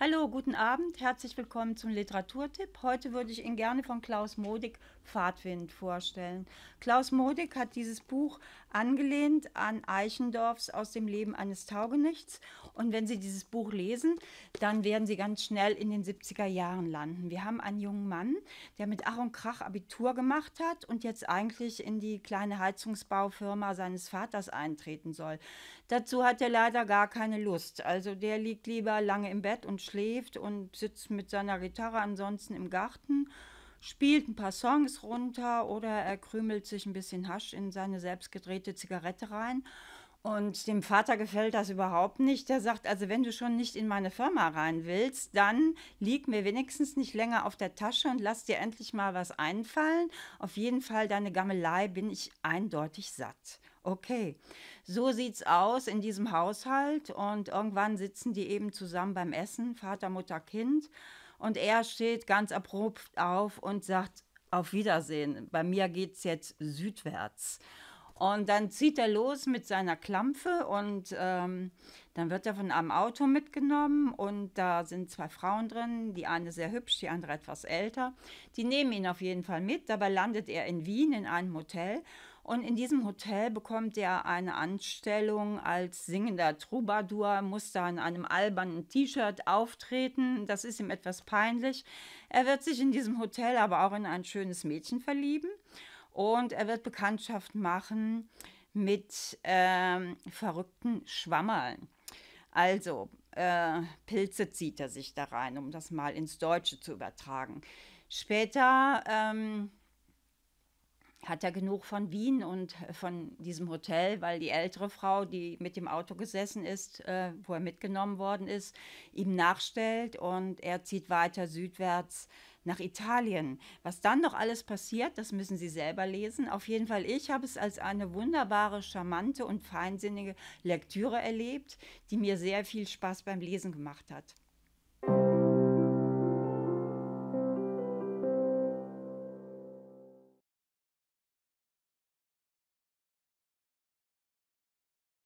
Hallo, guten Abend, herzlich willkommen zum Literaturtipp. Heute würde ich Ihnen gerne von Klaus Modig Fahrtwind vorstellen. Klaus Modig hat dieses Buch angelehnt an Eichendorfs Aus dem Leben eines Taugenichts. Und wenn Sie dieses Buch lesen, dann werden Sie ganz schnell in den 70er Jahren landen. Wir haben einen jungen Mann, der mit Ach und Krach Abitur gemacht hat und jetzt eigentlich in die kleine Heizungsbaufirma seines Vaters eintreten soll. Dazu hat er leider gar keine Lust. Also der liegt lieber lange im Bett und schläft schläft und sitzt mit seiner Gitarre ansonsten im Garten, spielt ein paar Songs runter oder er krümelt sich ein bisschen Hasch in seine selbstgedrehte Zigarette rein. Und dem Vater gefällt das überhaupt nicht. Der sagt, also wenn du schon nicht in meine Firma rein willst, dann lieg mir wenigstens nicht länger auf der Tasche und lass dir endlich mal was einfallen. Auf jeden Fall, deine Gammelei bin ich eindeutig satt. Okay, so sieht's aus in diesem Haushalt und irgendwann sitzen die eben zusammen beim Essen, Vater, Mutter, Kind und er steht ganz abrupt auf und sagt auf Wiedersehen. Bei mir geht's jetzt südwärts. Und dann zieht er los mit seiner Klampfe und ähm, dann wird er von einem Auto mitgenommen und da sind zwei Frauen drin, die eine sehr hübsch, die andere etwas älter. Die nehmen ihn auf jeden Fall mit, dabei landet er in Wien in einem Hotel und in diesem Hotel bekommt er eine Anstellung als singender Troubadour, muss da in einem albernen T-Shirt auftreten. Das ist ihm etwas peinlich. Er wird sich in diesem Hotel aber auch in ein schönes Mädchen verlieben. Und er wird Bekanntschaft machen mit ähm, verrückten Schwammerln. Also äh, Pilze zieht er sich da rein, um das mal ins Deutsche zu übertragen. Später ähm, hat er genug von Wien und von diesem Hotel, weil die ältere Frau, die mit dem Auto gesessen ist, äh, wo er mitgenommen worden ist, ihm nachstellt und er zieht weiter südwärts nach Italien. Was dann noch alles passiert, das müssen Sie selber lesen. Auf jeden Fall, ich habe es als eine wunderbare, charmante und feinsinnige Lektüre erlebt, die mir sehr viel Spaß beim Lesen gemacht hat.